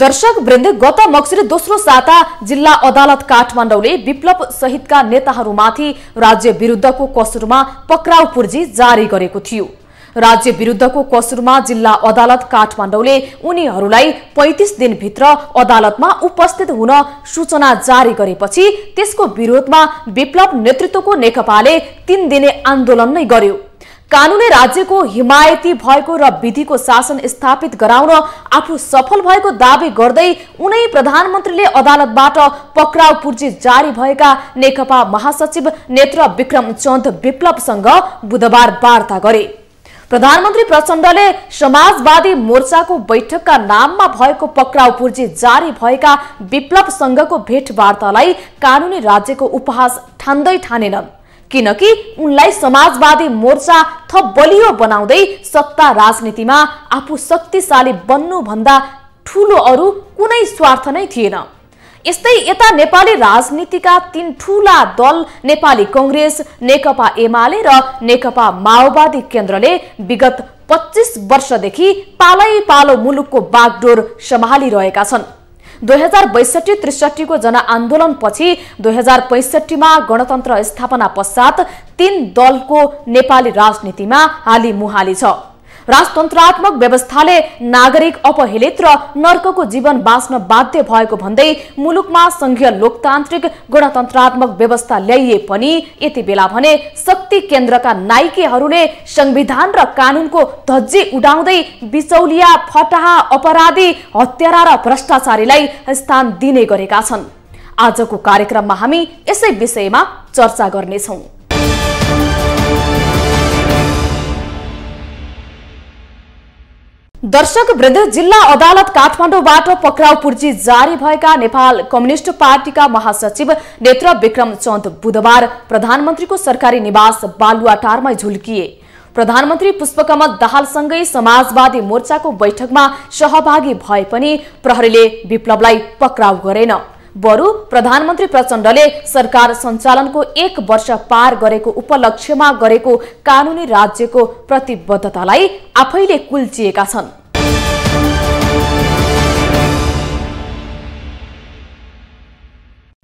दर्शक वृन्द गत मक्सिर दोस्रो साता जिल्ला अदालत काठमाडौँले विप्लव सहितका नेताहरूमाथि राज्य विरुद्धको कसुरमा पक्राउ पूर्जी जारी गरेको थियो राज्य विरुद्धको कसुरमा जिल्ला अदालत काठमाडौँले उनीहरूलाई पैँतिस दिनभित्र अदालतमा उपस्थित हुन सूचना जारी गरेपछि त्यसको विरोधमा विप्लव नेतृत्वको नेकपाले तीन दिने आन्दोलन नै गर्यो कानुनी राज्यको हिमायती भएको र विधिको शासन स्थापित गराउन आफू सफल भएको दावी गर्दै उनै प्रधानमन्त्रीले अदालतबाट पक्राउ पूर्जी जारी भएका नेकपा महासचिव नेत्र विक्रम चन्द विप्लवसँग बुधबार वार्ता गरे प्रधानमन्त्री प्रचण्डले समाजवादी मोर्चाको बैठकका नाममा भएको पक्राउ पूर्जी जारी भएका विप्लवसँगको भेटवार्तालाई कानुनी राज्यको उपहास ठान्दै ठानेनन् किनकि उनलाई समाजवादी मोर्चा थप बलियो बनाउँदै सत्ता राजनीतिमा आफू शक्तिशाली बन्नुभन्दा ठुलो अरू कुनै स्वार्थ नै थिएन यस्तै यता नेपाली राजनीतिका तीन ठुला दल नेपाली कङ्ग्रेस नेकपा एमाले र नेकपा माओवादी केन्द्रले विगत पच्चिस वर्षदेखि पालै पालो मुलुकको बागडोर सम्हालिरहेका छन् दुई हजार बैसठी त्रिसठीको जनआन्दोलनपछि दुई हजार पैँसठीमा गणतन्त्र स्थापना पश्चात तीन दलको नेपाली राजनीतिमा हाली मुहाली छ राजतन्त्रात्मक व्यवस्थाले नागरिक अपहेलित र नर्कको जीवन बाँच्न बाध्य भएको भन्दै मुलुकमा संघीय लोकतान्त्रिक गणतन्त्रात्मक व्यवस्था ल्याइए पनि यति बेला भने शक्ति केन्द्रका नाइकेहरूले संविधान र कानूनको धज्जी उडाउँदै बिचौलिया फटाहा अपराधी हत्यारा र भ्रष्टाचारीलाई स्थान दिने गरेका छन् आजको कार्यक्रममा हामी यसै विषयमा चर्चा गर्नेछौँ दर्शक वृद्ध जिल्ला अदालत काठमाडौँबाट पक्राउ पूर्जी जारी भएका नेपाल कम्युनिष्ट पार्टीका महासचिव नेत्र विक्रम चन्द बुधबार प्रधानमन्त्रीको सरकारी निवास बालुवाटारमै झुल्किए प्रधानमन्त्री पुष्पकमल दाहालसँगै समाजवादी मोर्चाको बैठकमा सहभागी भए पनि प्रहरीले विप्लवलाई पक्राउ गरेन बरु प्रधानमन्त्री प्रचण्डले सरकार सञ्चालनको एक वर्ष पार गरेको उपलक्ष्यमा गरेको कानुनी राज्यको प्रतिबद्धतालाई आफैले कुल्चिएका छन्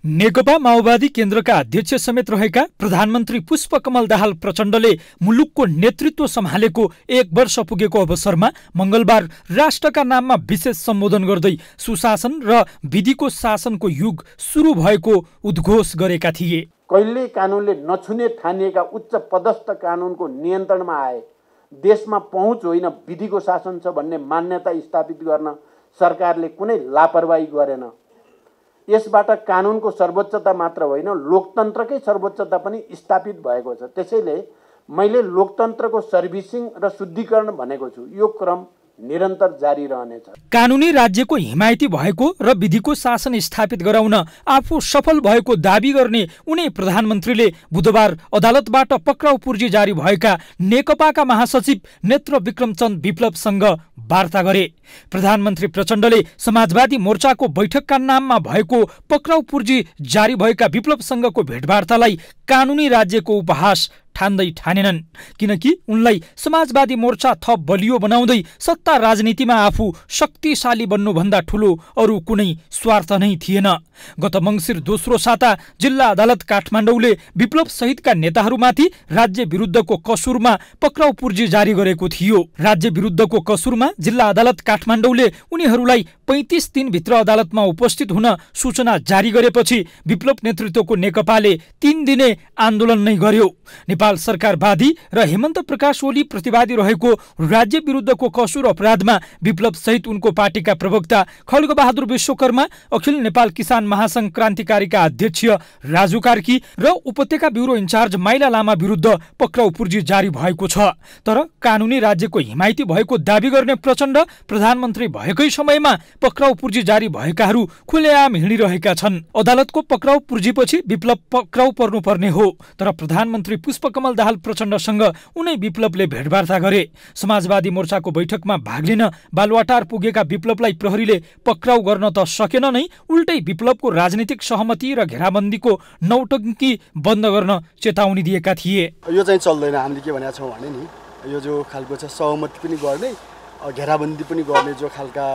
नेकपा माओवादी केन्द्रका अध्यक्ष समेत रहेका प्रधानमन्त्री पुष्पकमल दाहाल प्रचण्डले मुलुकको नेतृत्व सम्हालेको एक वर्ष पुगेको अवसरमा मंगलबार राष्ट्रका नाममा विशेष सम्बोधन गर्दै सुशासन र विधिको शासनको युग सुरु भएको उद्घोष गरेका थिए कहिले कानुनले नछुने ठानिएका उच्च पदस्थ कानुनको नियन्त्रणमा आए देशमा पहुँच होइन विधिको शासन छ भन्ने मान्यता स्थापित गर्न सरकारले कुनै लापरवाही गरेन यसबाट कानुनको सर्वोच्चता मात्र होइन लोकतन्त्रकै सर्वोच्चता पनि स्थापित भएको छ त्यसैले मैले लोकतन्त्रको सर्भिसिङ र शुद्धिकरण भनेको छु यो क्रम निरन्तर जारी रहनेछ कानुनी राज्यको हिमायती भएको र विधिको शासन स्थापित गराउन आफू सफल भएको दावी गर्ने उनी प्रधानमन्त्रीले बुधबार अदालतबाट पक्राउ पूर्जी जारी भएका नेकपाका महासचिव नेत्र विक्रमचन्द विप्लवसँग वार्ता गरे प्रधानमन्त्री प्रचण्डले समाजवादी मोर्चाको बैठकका नाममा भएको पक्राउ पूर्जी जारी भएका विप्लवसँगको भेटवार्तालाई कानुनी राज्यको उपहास ठान्दै ठानेनन् किनकि उनलाई समाजवादी मोर्चा थप बलियो बनाउँदै सत्ता राजनीतिमा आफू शक्तिशाली बन्नुभन्दा ठूलो अरू कुनै स्वार्थ नै थिएन गत मङ्सिर दोस्रो साता जिल्ला अदालत काठमाडौँले विप्लव विप्लवसहितका नेताहरूमाथि राज्य विरुद्धको कसुरमा पक्राउ पूर्जी जारी गरेको थियो राज्य विरुद्धको कसुरमा जिल्ला अदालत काठमाडौँले उनीहरूलाई पैँतिस दिनभित्र अदालतमा उपस्थित हुन सूचना जारी गरेपछि विप्लव नेतृत्वको नेकपाले तीन दिने आन्दोलन नै गर्यो नेपाल सरकारवादी र हेमन्त प्रकाश ओली प्रतिवादी रहेको राज्य विरुद्धको कसुर अपराधमा विप्लव सहित उनको पार्टीका प्रवक्ता खड्ग बहादुर विश्वकर्मा अखिल नेपाल किसान महासंघ क्रान्तिकारीका अध्यक्ष राजु कार्की र उपत्यका ब्युरो इन्चार्ज माइला लामा विरुद्ध पक्राउ पूर्जी जारी भएको छ तर कानुनी राज्यको हिमायती भएको दावी गर्ने प्रचण्ड प्रधानमन्त्री भएकै समयमा पक्राउ पूर्जी जारी भएकाहरू खुलेआम हिँडिरहेका छन् अदालतको पक्राउ पूर्जीपछि विप्लव पक्राउ पर्नुपर्ने हो तर प्रधानमन्त्री पुष्प कमल दाहाल प्रचण्डसँग उनै विप्लवले भेटवार्ता गरे समाजवादी मोर्चाको बैठकमा भाग लिन बालवाटार पुगेका विप्लवलाई प्रहरीले पक्राउ गर्न त सकेन नै उल्टै विप्लवको राजनीतिक सहमति र घेराबन्दीको नौटङ्की बन्द गर्न चेतावनी दिएका थिए यो चाहिँ चल्दैन हामीले के भनेका छौँ भने नि यो जो खालको छ सहमति पनि गर्ने घेराबन्दी पनि गर्ने जो खालका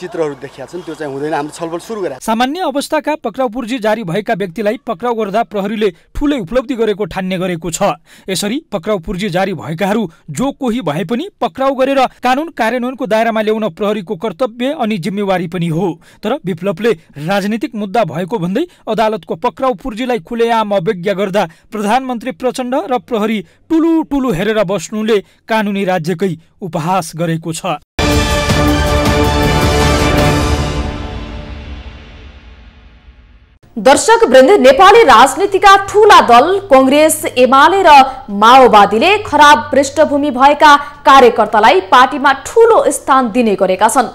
चित्रहरू देखिया छन् त्यो चाहिँ हुँदैन हाम्रो छलफल सुरु गरे सामान्य अवस्थाका पक्राउ पूर्जी जारी भएका व्यक्तिलाई पक्राउ गर्दा प्रहरीले ठुलै उपलब्धि गरेको ठान्ने गरेको छ यसरी पक्राउ पूर्जी जारी भएकाहरू जो कोही भए पनि पक्राउ गरेर कानुन कार्यान्वयनको दायरामा ल्याउन प्रहरीको कर्तव्य अनि जिम्मेवारी पनि हो तर विप्लवले राजनीतिक मुद्दा भएको भन्दै अदालतको पक्राउ पूर्जीलाई खुलेआम अवज्ञा गर्दा प्रधानमन्त्री प्रचण्ड र प्रहरी टुलु टुलु हेरेर बस्नुले कानुनी राज्यकै उपहास गरेको छ दर्शक वृन्द नेपाली राजनीतिका ठूला दल कंग्रेस एमाले र माओवादीले खराब पृष्ठभूमि भएका कार्यकर्तालाई पार्टीमा ठूलो स्थान दिने गरेका छन्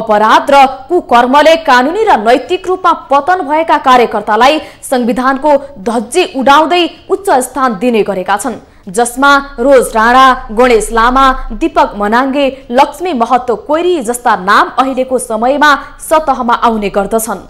अपराध र कुकर्मले कानुनी र नैतिक रूपमा पतन भएका कार्यकर्तालाई संविधानको धज्जी उडाउँदै उच्च स्थान दिने गरेका छन् जसमा रोज राणा गणेश लामा दीपक मनाङ्गे लक्ष्मी महतो कोइरी जस्ता नाम अहिलेको समयमा सतहमा आउने गर्दछन्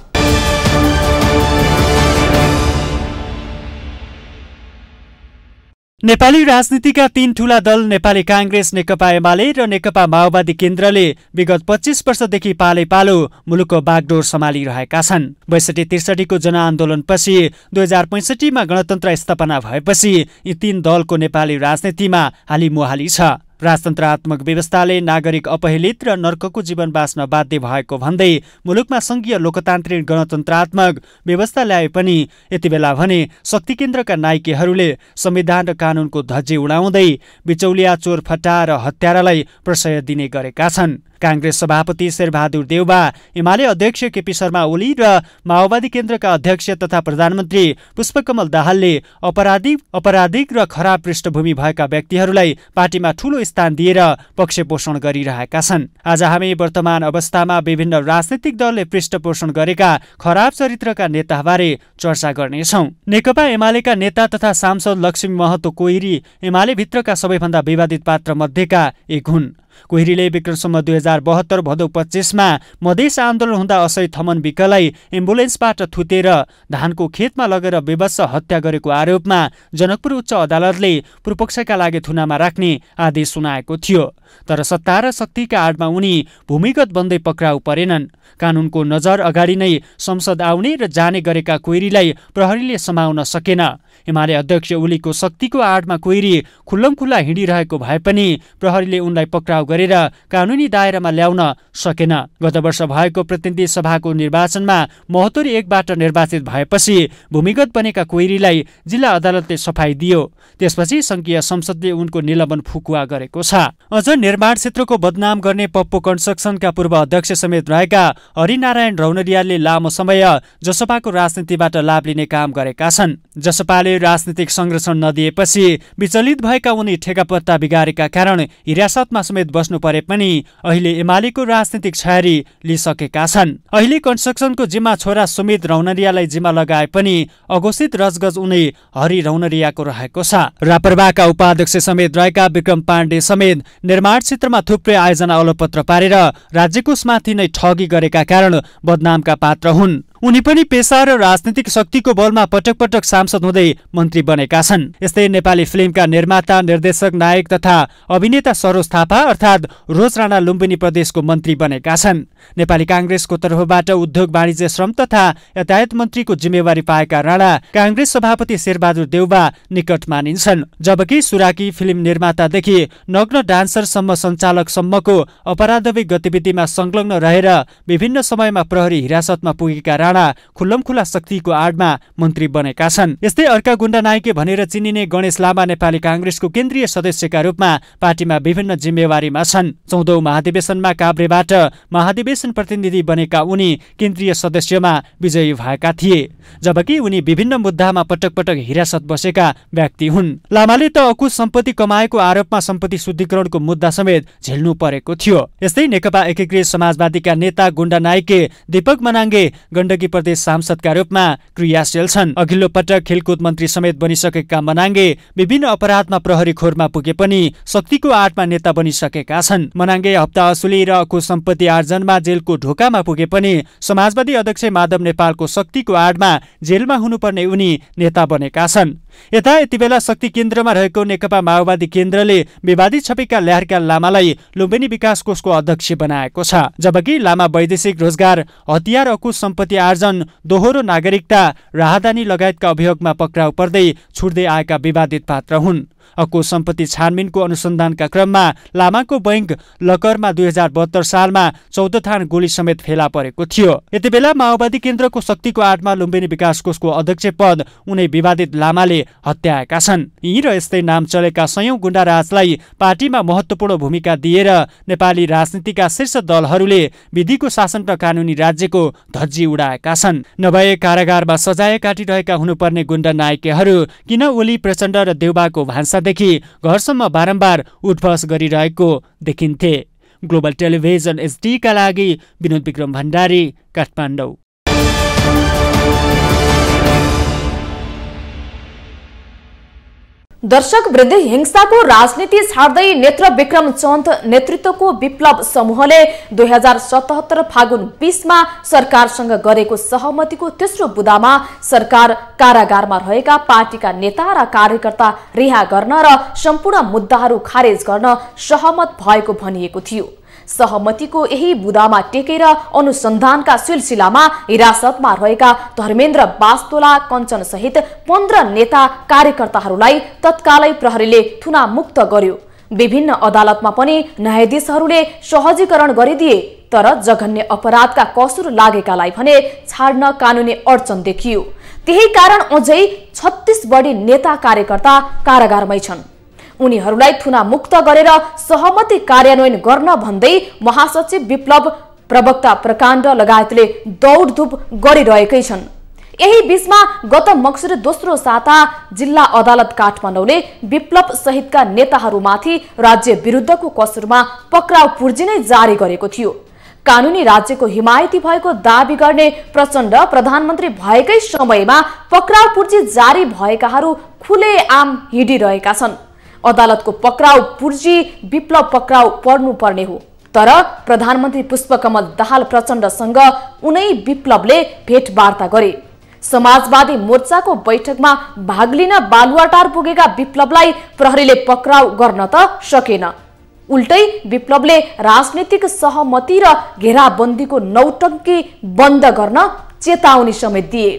नेपाली राजनीतिका तीन ठूला दल नेपाली काङ्ग्रेस नेकपा एमाले र नेकपा माओवादी केन्द्रले विगत पच्चिस वर्षदेखि पाले पालो मुलुकको बागडोर सम्हालिरहेका छन् बैसठी त्रिसठीको जनआन्दोलनपछि दुई हजार पैँसठीमा गणतन्त्र स्थापना भएपछि यी तीन दलको नेपाली राजनीतिमा हाली छ राजतन्त्रात्मक व्यवस्थाले नागरिक अपहेलित र नर्कको जीवन बाँच्न बाध्य भएको भन्दै मुलुकमा सङ्घीय लोकतान्त्रिक गणतन्त्रात्मक व्यवस्था ल्याए पनि यति बेला भने शक्ति केन्द्रका नायकीहरूले संविधान र कानुनको धज्जे उडाउँदै बिचौलिया चोर र हत्यारालाई प्रशय दिने गरेका छन् काङ्ग्रेस सभापति शेरबहादुर देउबा एमाले अध्यक्ष केपी शर्मा ओली र माओवादी केन्द्रका अध्यक्ष तथा प्रधानमन्त्री पुष्पकमल दाहालले अपराधी अपराधिक र खराब पृष्ठभूमि भएका व्यक्तिहरूलाई पार्टीमा ठूलो स्थान दिएर पक्षपोषण गरिरहेका छन् आज हामी वर्तमान अवस्थामा विभिन्न राजनैतिक दलले पृष्ठपोषण गरेका खराब चरित्रका नेताबारे चर्चा गर्नेछौँ नेकपा एमालेका नेता तथा सांसद लक्ष्मी महतो कोइरी एमाले भित्रका सबैभन्दा विवादित पात्र मध्येका एक हुन् कोइरीले विक्रमसम्म दुई हजार बहत्तर भदौ पच्चिसमा मधेस आन्दोलन हुँदा असै थमन विकलाई एम्बुलेन्सबाट थुतेर धानको खेतमा लगेर विवश हत्या गरेको आरोपमा जनकपुर उच्च अदालतले पूर्वपक्षका लागि थुनामा राख्ने आदेश सुनाएको थियो तर सत्ता र शक्तिका आडमा उनी भूमिगत बन्दै पक्राउ परेनन् कानुनको नजर अगाडि नै संसद आउने र जाने गरेका कोइरीलाई प्रहरीले समाउन सकेन एमाले अध्यक्ष ओलीको शक्तिको आडमा कोइरी खुल्लम हिँडिरहेको भए पनि प्रहरीले उनलाई पक्राउ गरेर कानुनी दायरामा ल्याउन सकेन गत वर्ष भएको प्रतिनिधि सभाको निर्वाचनमा महतोरी एकबाट निर्वाचित भएपछि भूमिगत बनेका कोइरीलाई जिल्ला अदालतले सफाई दियो त्यसपछि संघीय संसदले उनको निलम्बन फुकुवा गरेको छ अझ निर्माण क्षेत्रको बदनाम गर्ने पप्पो कन्स्ट्रक्सनका पूर्व अध्यक्ष समेत रहेका हरिनारायण रौनरियालले लामो समय जसपाको राजनीतिबाट लाभ लिने काम गरेका छन् जसपाले राजनीतिक संरक्षण नदिएपछि विचलित भएका उनी ठेकापत्ता बिगारेका कारण हिरासतमा समेत बस्नु परे पनि अहिले एमालेको राजनीतिक छयारी लिइसकेका छन् अहिले कन्स्ट्रक्सनको जिम्मा छोरा सुमित रौनरियालाई जिम्मा लगाए पनि अघोषित रजगज उनी हरि रौनरियाको रहेको छ रापरवाका उपाध्यक्ष समेत रहेका विक्रम पाण्डे समेत निर्माण क्षेत्रमा थुप्रै आयोजना अलपत्र पारेर राज्यको स्माथि नै ठगी गरेका कारण बदनामका पात्र हुन् उनी पनि पेसा र राजनीतिक शक्तिको बलमा पटक पटक सांसद हुँदै मन्त्री बनेका छन् यस्तै नेपाली फिल्मका निर्माता निर्देशक नायक तथा अभिनेता सरोज थापा अर्थात् रोज राणा लुम्बिनी प्रदेशको मन्त्री बनेका छन् नेपाली काङ्ग्रेसको तर्फबाट उद्योग वाणिज्य श्रम तथा यातायात मन्त्रीको जिम्मेवारी पाएका राणा काङ्ग्रेस सभापति शेरबहादुर देउबा निकट मानिन्छन् जबकि सुराकी फिल्म निर्मातादेखि नग्न डान्सरसम्म सञ्चालकसम्मको अपराधविक गतिविधिमा संलग्न रहेर विभिन्न समयमा प्रहरी हिरासतमा पुगेका राणा खुल्लमखुल्ला शक्तिको आडमा मन्त्री बनेका छन् यस्तै अर्का गुण्डा नायके भनेर चिनिने गणेश लामा नेपाली काङ्ग्रेसको केन्द्रीय सदस्यका रूपमा पार्टीमा विभिन्न जिम्मेवारीमा छन् चौधौं महाधिवेशनमा काभ्रेबाट महाधिवेशन प्रतिनिधि बनेका उनी केन्द्रीय सदस्यमा विजयी भएका थिए जबकि उनी विभिन्न मुद्दामा पटक पटक हिरासत बसेका व्यक्ति हुन् लामाले त अकुश सम्पत्ति कमाएको आरोपमा सम्पत्ति शुद्धिकरणको मुद्दा समेत झेल्नु परेको थियो यस्तै नेकपा एकीकृत समाजवादीका नेता गुण्डा नायके दीपक मनाङ्गे गण्डकी सहयोगी प्रदेश सांसदका रूपमा क्रियाशील छन् अघिल्लो पटक खेलकुद मन्त्री समेत बनिसकेका मनाङ्गे विभिन्न अपराधमा प्रहरी खोरमा पुगे पनि शक्तिको आठमा नेता बनिसकेका छन् मनाङ्गे हप्ता असुली र अको सम्पत्ति आर्जनमा जेलको ढोकामा पुगे पनि समाजवादी अध्यक्ष माधव नेपालको शक्तिको आडमा जेलमा हुनुपर्ने उनी नेता बनेका छन् यता यति बेला शक्ति केन्द्रमा रहेको नेकपा माओवादी केन्द्रले विवादित छपेका ल्यारका लामालाई लुम्बिनी विकास कोषको अध्यक्ष बनाएको छ जबकि लामा वैदेशिक रोजगार हतियार अकुश सम्पत्ति आर्जन दोहोरो नागरिकता राहदानी लगायतका अभियोगमा पक्राउ पर्दै छुट्दै आएका विवादित पात्र हुन् अको सम्पत्ति छानबिनको अनुसन्धानका क्रममा लामाको बैङ्क लकरमा दुई हजार बहत्तर सालमा चौध थान गोली समेत फेला परेको थियो यति बेला माओवादी केन्द्रको शक्तिको आठमा लुम्बिनी विकास कोषको अध्यक्ष पद उनै विवादित लामाले हत्याएका छन् यी र यस्तै नाम चलेका सयौं गुण्डाराजलाई पार्टीमा महत्वपूर्ण भूमिका दिएर नेपाली राजनीतिका शीर्ष दलहरूले विधिको शासन र कानुनी राज्यको धज्जी उडाए गराएका छन् नभए कारागारमा सजाय काटिरहेका हुनुपर्ने गुण्ड नायकेहरू किन ओली प्रचण्ड र देउबाको भान्सादेखि घरसम्म बारम्बार उठभस गरिरहेको देखिन्थे ग्लोबल टेलिभिजन एसडीका लागि विनोद विक्रम भण्डारी काठमाडौँ दर्शक वृद्धि हिंसाको राजनीति छाड्दै नेत्र विक्रम चन्द नेतृत्वको विप्लव समूहले दुई हजार सतहत्तर फागुन बिसमा सरकारसँग गरेको सहमतिको तेस्रो बुदामा सरकार कारागारमा रहेका पार्टीका नेता र कार्यकर्ता रिहा गर्न र सम्पूर्ण मुद्दाहरू खारेज गर्न सहमत भएको भनिएको थियो सहमतिको यही बुदामा टेकेर अनुसन्धानका सिलसिलामा हिरासतमा रहेका धर्मेन्द्र बास्तोला कञ्चन सहित पन्ध्र नेता कार्यकर्ताहरूलाई तत्कालै प्रहरीले थुनामुक्त गर्यो विभिन्न अदालतमा पनि न्यायाधीशहरूले सहजीकरण गरिदिए तर जघन्य अपराधका कसुर लागेकालाई भने छाड्न कानुनी अडचन देखियो त्यही कारण अझै छत्तिस बढी नेता कार्यकर्ता कारागारमै छन् उनीहरूलाई थुनामुक्त गरेर सहमति कार्यान्वयन गर्न भन्दै महासचिव विप्लव प्रवक्ता प्रकाण्ड लगायतले दौडधुप गरिरहेकै छन् यही बीचमा गत मक्सिर दोस्रो साता जिल्ला अदालत काठमाडौँले विप्लव सहितका नेताहरूमाथि राज्य विरुद्धको कसुरमा पक्राउ पुर्जी नै जारी गरेको थियो कानुनी राज्यको हिमायती भएको दावी गर्ने प्रचण्ड प्रधानमन्त्री भएकै समयमा पक्राउ पुर्जी जारी भएकाहरू खुले आम हिँडिरहेका छन् अदालतको पक्राउ पुर्जी विप्लव पक्राउ पर्नुपर्ने हो तर प्रधानमन्त्री पुष्पकमल दाहाल प्रचण्डसँग उनै विप्लवले भेटवार्ता गरे समाजवादी मोर्चाको बैठकमा भाग लिन बालुवाटार पुगेका विप्लवलाई प्रहरीले पक्राउ गर्न त सकेन उल्टै विप्लवले राजनीतिक सहमति र घेराबन्दीको नौटङ्की बन्द गर्न चेतावनी समेत दिए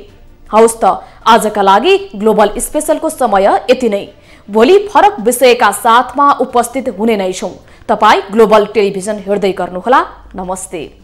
हौस् त आजका लागि ग्लोबल स्पेसलको समय यति नै भोलि फरक विषयका साथमा उपस्थित हुने नै छौँ तपाईँ ग्लोबल टेलिभिजन हेर्दै गर्नुहोला नमस्ते